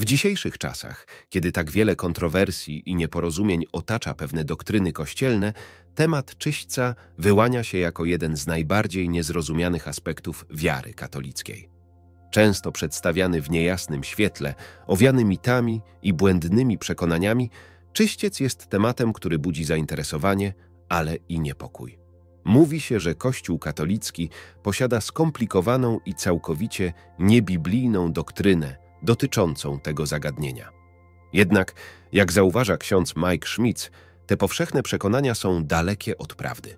W dzisiejszych czasach, kiedy tak wiele kontrowersji i nieporozumień otacza pewne doktryny kościelne, temat czyśćca wyłania się jako jeden z najbardziej niezrozumianych aspektów wiary katolickiej. Często przedstawiany w niejasnym świetle, owiany mitami i błędnymi przekonaniami, czyściec jest tematem, który budzi zainteresowanie, ale i niepokój. Mówi się, że Kościół katolicki posiada skomplikowaną i całkowicie niebiblijną doktrynę, dotyczącą tego zagadnienia. Jednak, jak zauważa ksiądz Mike Schmitz, te powszechne przekonania są dalekie od prawdy.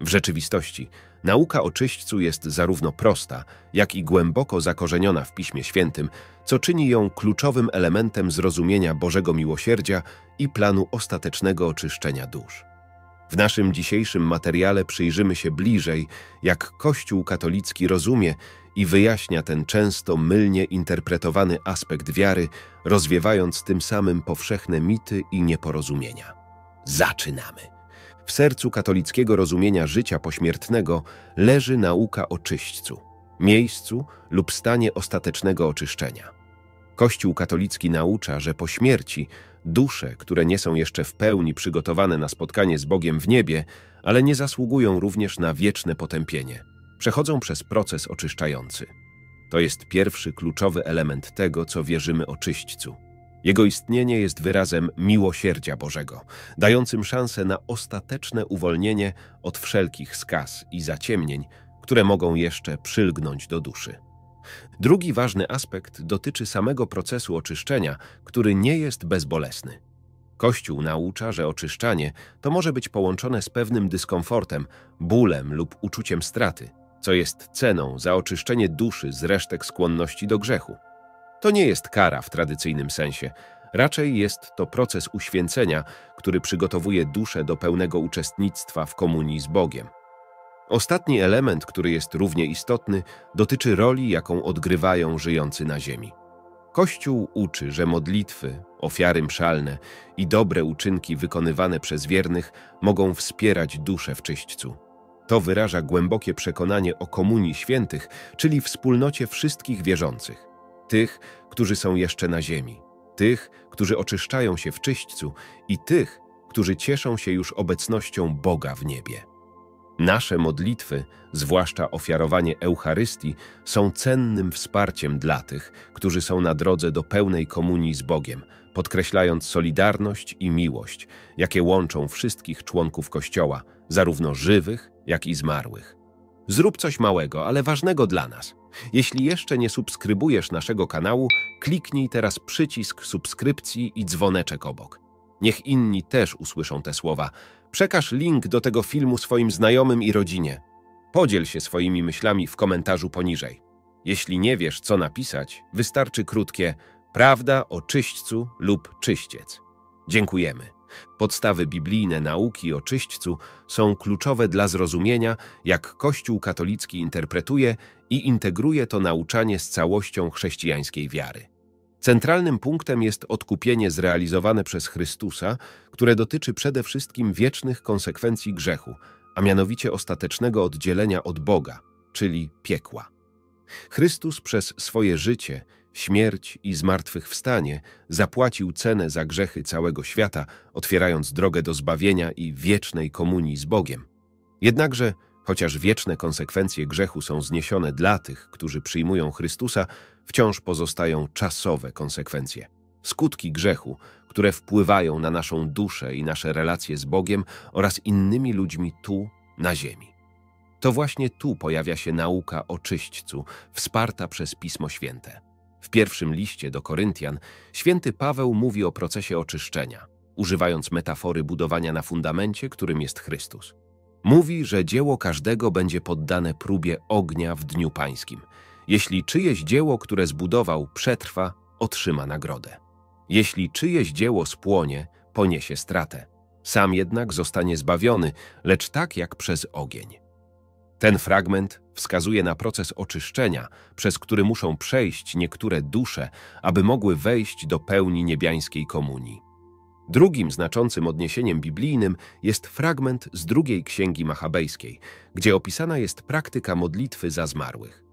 W rzeczywistości nauka o czyśćcu jest zarówno prosta, jak i głęboko zakorzeniona w Piśmie Świętym, co czyni ją kluczowym elementem zrozumienia Bożego miłosierdzia i planu ostatecznego oczyszczenia dusz. W naszym dzisiejszym materiale przyjrzymy się bliżej, jak Kościół katolicki rozumie i wyjaśnia ten często mylnie interpretowany aspekt wiary, rozwiewając tym samym powszechne mity i nieporozumienia. Zaczynamy! W sercu katolickiego rozumienia życia pośmiertnego leży nauka o czyśćcu, miejscu lub stanie ostatecznego oczyszczenia. Kościół katolicki naucza, że po śmierci dusze, które nie są jeszcze w pełni przygotowane na spotkanie z Bogiem w niebie, ale nie zasługują również na wieczne potępienie, przechodzą przez proces oczyszczający. To jest pierwszy kluczowy element tego, co wierzymy o czyśćcu. Jego istnienie jest wyrazem miłosierdzia Bożego, dającym szansę na ostateczne uwolnienie od wszelkich skaz i zaciemnień, które mogą jeszcze przylgnąć do duszy. Drugi ważny aspekt dotyczy samego procesu oczyszczenia, który nie jest bezbolesny. Kościół naucza, że oczyszczanie to może być połączone z pewnym dyskomfortem, bólem lub uczuciem straty, co jest ceną za oczyszczenie duszy z resztek skłonności do grzechu. To nie jest kara w tradycyjnym sensie, raczej jest to proces uświęcenia, który przygotowuje duszę do pełnego uczestnictwa w komunii z Bogiem. Ostatni element, który jest równie istotny, dotyczy roli, jaką odgrywają żyjący na ziemi. Kościół uczy, że modlitwy, ofiary mszalne i dobre uczynki wykonywane przez wiernych mogą wspierać duszę w czyśćcu. To wyraża głębokie przekonanie o komunii świętych, czyli wspólnocie wszystkich wierzących. Tych, którzy są jeszcze na ziemi, tych, którzy oczyszczają się w czyśćcu i tych, którzy cieszą się już obecnością Boga w niebie. Nasze modlitwy, zwłaszcza ofiarowanie Eucharystii, są cennym wsparciem dla tych, którzy są na drodze do pełnej komunii z Bogiem, podkreślając solidarność i miłość, jakie łączą wszystkich członków Kościoła, zarówno żywych, jak i zmarłych. Zrób coś małego, ale ważnego dla nas. Jeśli jeszcze nie subskrybujesz naszego kanału, kliknij teraz przycisk subskrypcji i dzwoneczek obok. Niech inni też usłyszą te słowa. Przekaż link do tego filmu swoim znajomym i rodzinie. Podziel się swoimi myślami w komentarzu poniżej. Jeśli nie wiesz, co napisać, wystarczy krótkie prawda o czyśćcu lub czyściec. Dziękujemy. Podstawy biblijne nauki o czyśćcu są kluczowe dla zrozumienia, jak Kościół katolicki interpretuje i integruje to nauczanie z całością chrześcijańskiej wiary. Centralnym punktem jest odkupienie zrealizowane przez Chrystusa, które dotyczy przede wszystkim wiecznych konsekwencji grzechu, a mianowicie ostatecznego oddzielenia od Boga, czyli piekła. Chrystus przez swoje życie, śmierć i zmartwychwstanie zapłacił cenę za grzechy całego świata, otwierając drogę do zbawienia i wiecznej komunii z Bogiem. Jednakże Chociaż wieczne konsekwencje grzechu są zniesione dla tych, którzy przyjmują Chrystusa, wciąż pozostają czasowe konsekwencje. Skutki grzechu, które wpływają na naszą duszę i nasze relacje z Bogiem oraz innymi ludźmi tu, na ziemi. To właśnie tu pojawia się nauka o czyśćcu, wsparta przez Pismo Święte. W pierwszym liście do Koryntian święty Paweł mówi o procesie oczyszczenia, używając metafory budowania na fundamencie, którym jest Chrystus. Mówi, że dzieło każdego będzie poddane próbie ognia w dniu pańskim. Jeśli czyjeś dzieło, które zbudował, przetrwa, otrzyma nagrodę. Jeśli czyjeś dzieło spłonie, poniesie stratę. Sam jednak zostanie zbawiony, lecz tak jak przez ogień. Ten fragment wskazuje na proces oczyszczenia, przez który muszą przejść niektóre dusze, aby mogły wejść do pełni niebiańskiej komunii. Drugim znaczącym odniesieniem biblijnym jest fragment z drugiej księgi machabejskiej, gdzie opisana jest praktyka modlitwy za zmarłych.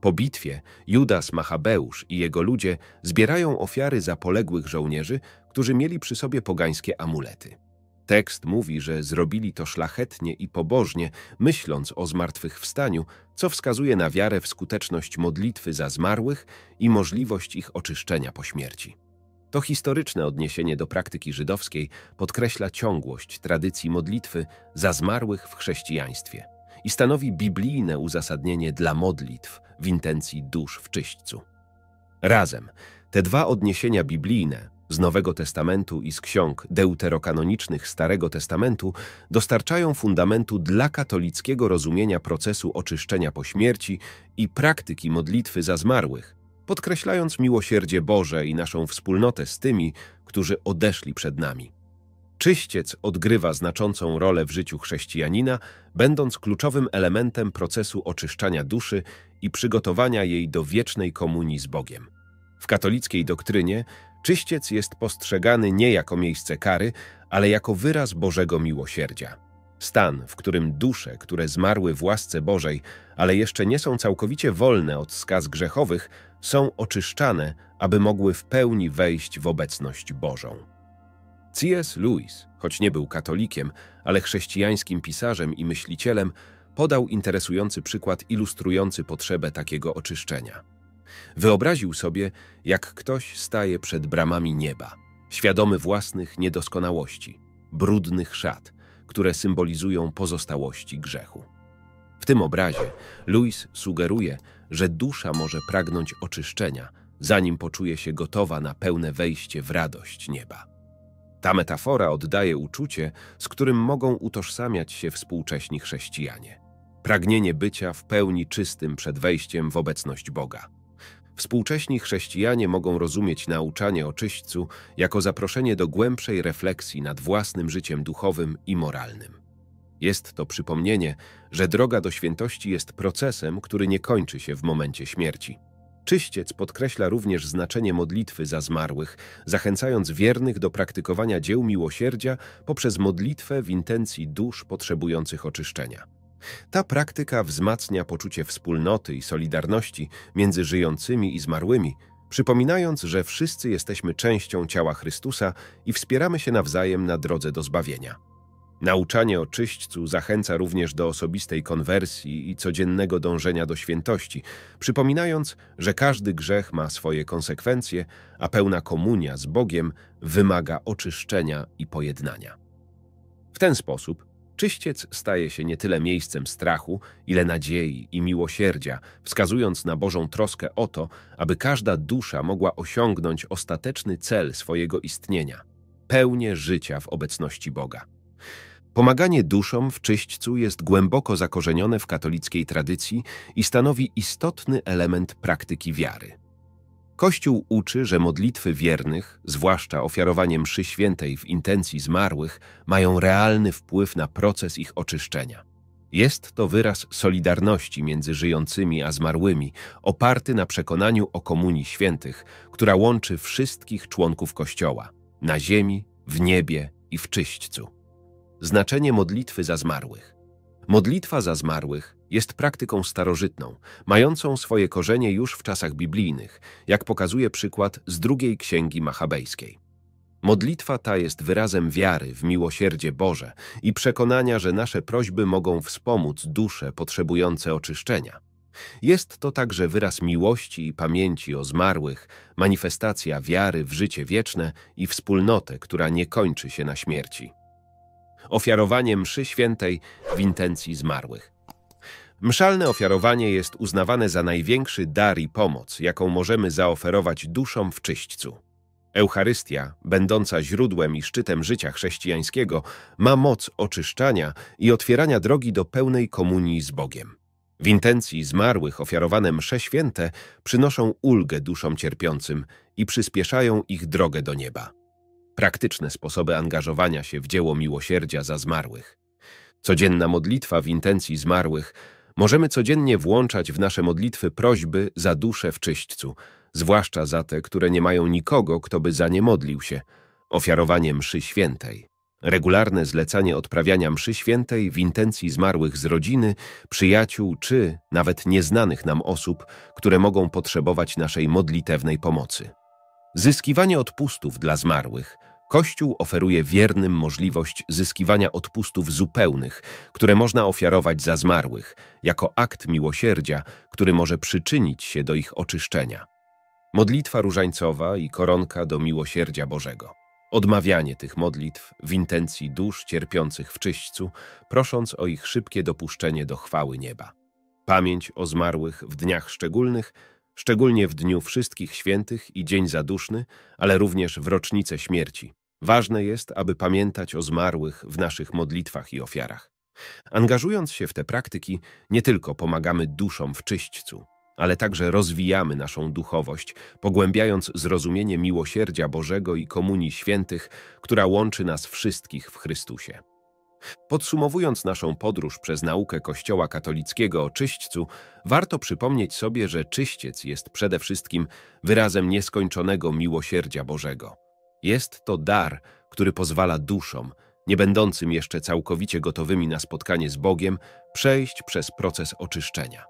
Po bitwie Judas Machabeusz i jego ludzie zbierają ofiary za poległych żołnierzy, którzy mieli przy sobie pogańskie amulety. Tekst mówi, że zrobili to szlachetnie i pobożnie, myśląc o zmartwychwstaniu, co wskazuje na wiarę w skuteczność modlitwy za zmarłych i możliwość ich oczyszczenia po śmierci. To historyczne odniesienie do praktyki żydowskiej podkreśla ciągłość tradycji modlitwy za zmarłych w chrześcijaństwie i stanowi biblijne uzasadnienie dla modlitw w intencji dusz w czyśćcu. Razem te dwa odniesienia biblijne z Nowego Testamentu i z ksiąg deuterokanonicznych Starego Testamentu dostarczają fundamentu dla katolickiego rozumienia procesu oczyszczenia po śmierci i praktyki modlitwy za zmarłych, podkreślając miłosierdzie Boże i naszą wspólnotę z tymi, którzy odeszli przed nami. Czyściec odgrywa znaczącą rolę w życiu chrześcijanina, będąc kluczowym elementem procesu oczyszczania duszy i przygotowania jej do wiecznej komunii z Bogiem. W katolickiej doktrynie czyściec jest postrzegany nie jako miejsce kary, ale jako wyraz Bożego miłosierdzia. Stan, w którym dusze, które zmarły w łasce Bożej, ale jeszcze nie są całkowicie wolne od skaz grzechowych, są oczyszczane, aby mogły w pełni wejść w obecność Bożą. C.S. Lewis, choć nie był katolikiem, ale chrześcijańskim pisarzem i myślicielem, podał interesujący przykład ilustrujący potrzebę takiego oczyszczenia. Wyobraził sobie, jak ktoś staje przed bramami nieba, świadomy własnych niedoskonałości, brudnych szat – które symbolizują pozostałości grzechu. W tym obrazie Louis sugeruje, że dusza może pragnąć oczyszczenia, zanim poczuje się gotowa na pełne wejście w radość nieba. Ta metafora oddaje uczucie, z którym mogą utożsamiać się współcześni chrześcijanie. Pragnienie bycia w pełni czystym przed wejściem w obecność Boga. Współcześni chrześcijanie mogą rozumieć nauczanie o czyśćcu jako zaproszenie do głębszej refleksji nad własnym życiem duchowym i moralnym. Jest to przypomnienie, że droga do świętości jest procesem, który nie kończy się w momencie śmierci. Czyściec podkreśla również znaczenie modlitwy za zmarłych, zachęcając wiernych do praktykowania dzieł miłosierdzia poprzez modlitwę w intencji dusz potrzebujących oczyszczenia. Ta praktyka wzmacnia poczucie wspólnoty i solidarności między żyjącymi i zmarłymi, przypominając, że wszyscy jesteśmy częścią ciała Chrystusa i wspieramy się nawzajem na drodze do zbawienia. Nauczanie o czyśćcu zachęca również do osobistej konwersji i codziennego dążenia do świętości, przypominając, że każdy grzech ma swoje konsekwencje, a pełna komunia z Bogiem wymaga oczyszczenia i pojednania. W ten sposób Czyściec staje się nie tyle miejscem strachu, ile nadziei i miłosierdzia, wskazując na Bożą troskę o to, aby każda dusza mogła osiągnąć ostateczny cel swojego istnienia pełnię życia w obecności Boga. Pomaganie duszom w czyśćcu jest głęboko zakorzenione w katolickiej tradycji i stanowi istotny element praktyki wiary. Kościół uczy, że modlitwy wiernych, zwłaszcza ofiarowanie mszy świętej w intencji zmarłych, mają realny wpływ na proces ich oczyszczenia. Jest to wyraz solidarności między żyjącymi a zmarłymi, oparty na przekonaniu o Komunii Świętych, która łączy wszystkich członków Kościoła – na ziemi, w niebie i w czyśćcu. Znaczenie modlitwy za zmarłych Modlitwa za zmarłych jest praktyką starożytną, mającą swoje korzenie już w czasach biblijnych, jak pokazuje przykład z drugiej księgi machabejskiej. Modlitwa ta jest wyrazem wiary w miłosierdzie Boże i przekonania, że nasze prośby mogą wspomóc dusze potrzebujące oczyszczenia. Jest to także wyraz miłości i pamięci o zmarłych, manifestacja wiary w życie wieczne i wspólnotę, która nie kończy się na śmierci. Ofiarowanie mszy świętej w intencji zmarłych. Mszalne ofiarowanie jest uznawane za największy dar i pomoc, jaką możemy zaoferować duszom w czyśćcu. Eucharystia, będąca źródłem i szczytem życia chrześcijańskiego, ma moc oczyszczania i otwierania drogi do pełnej komunii z Bogiem. W intencji zmarłych ofiarowane msze święte przynoszą ulgę duszom cierpiącym i przyspieszają ich drogę do nieba. Praktyczne sposoby angażowania się w dzieło miłosierdzia za zmarłych. Codzienna modlitwa w intencji zmarłych Możemy codziennie włączać w nasze modlitwy prośby za dusze w czyśćcu, zwłaszcza za te, które nie mają nikogo, kto by za nie modlił się, ofiarowanie mszy świętej. Regularne zlecanie odprawiania mszy świętej w intencji zmarłych z rodziny, przyjaciół czy nawet nieznanych nam osób, które mogą potrzebować naszej modlitewnej pomocy. Zyskiwanie odpustów dla zmarłych – Kościół oferuje wiernym możliwość zyskiwania odpustów zupełnych, które można ofiarować za zmarłych, jako akt miłosierdzia, który może przyczynić się do ich oczyszczenia. Modlitwa różańcowa i koronka do miłosierdzia Bożego. Odmawianie tych modlitw w intencji dusz cierpiących w czyśćcu, prosząc o ich szybkie dopuszczenie do chwały nieba. Pamięć o zmarłych w dniach szczególnych szczególnie w Dniu Wszystkich Świętych i Dzień Zaduszny, ale również w rocznicę śmierci. Ważne jest, aby pamiętać o zmarłych w naszych modlitwach i ofiarach. Angażując się w te praktyki, nie tylko pomagamy duszom w czyśćcu, ale także rozwijamy naszą duchowość, pogłębiając zrozumienie miłosierdzia Bożego i Komunii Świętych, która łączy nas wszystkich w Chrystusie. Podsumowując naszą podróż przez naukę Kościoła katolickiego o czyśćcu, warto przypomnieć sobie, że czyściec jest przede wszystkim wyrazem nieskończonego miłosierdzia Bożego. Jest to dar, który pozwala duszom, nie będącym jeszcze całkowicie gotowymi na spotkanie z Bogiem, przejść przez proces oczyszczenia.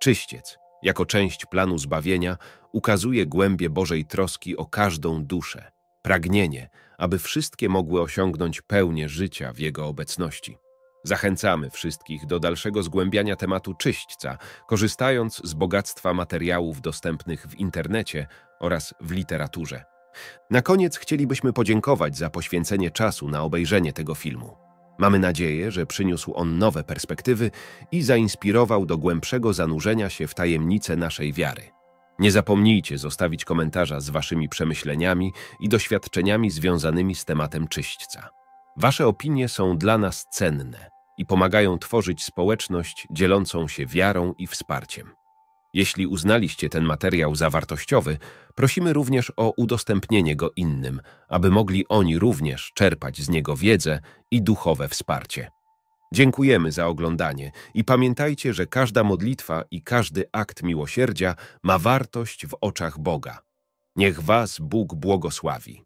Czyściec, jako część planu zbawienia, ukazuje głębie Bożej troski o każdą duszę, pragnienie, aby wszystkie mogły osiągnąć pełnię życia w Jego obecności. Zachęcamy wszystkich do dalszego zgłębiania tematu czyśćca, korzystając z bogactwa materiałów dostępnych w internecie oraz w literaturze. Na koniec chcielibyśmy podziękować za poświęcenie czasu na obejrzenie tego filmu. Mamy nadzieję, że przyniósł on nowe perspektywy i zainspirował do głębszego zanurzenia się w tajemnice naszej wiary. Nie zapomnijcie zostawić komentarza z Waszymi przemyśleniami i doświadczeniami związanymi z tematem czyśćca. Wasze opinie są dla nas cenne i pomagają tworzyć społeczność dzielącą się wiarą i wsparciem. Jeśli uznaliście ten materiał za wartościowy, prosimy również o udostępnienie go innym, aby mogli oni również czerpać z niego wiedzę i duchowe wsparcie. Dziękujemy za oglądanie i pamiętajcie, że każda modlitwa i każdy akt miłosierdzia ma wartość w oczach Boga. Niech Was Bóg błogosławi.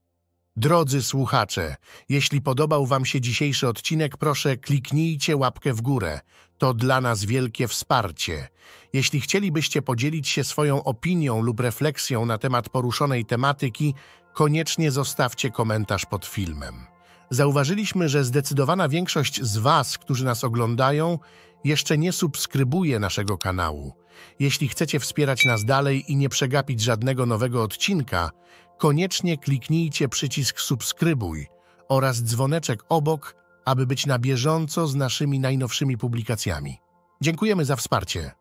Drodzy słuchacze, jeśli podobał Wam się dzisiejszy odcinek, proszę kliknijcie łapkę w górę. To dla nas wielkie wsparcie. Jeśli chcielibyście podzielić się swoją opinią lub refleksją na temat poruszonej tematyki, koniecznie zostawcie komentarz pod filmem. Zauważyliśmy, że zdecydowana większość z Was, którzy nas oglądają, jeszcze nie subskrybuje naszego kanału. Jeśli chcecie wspierać nas dalej i nie przegapić żadnego nowego odcinka, koniecznie kliknijcie przycisk subskrybuj oraz dzwoneczek obok, aby być na bieżąco z naszymi najnowszymi publikacjami. Dziękujemy za wsparcie.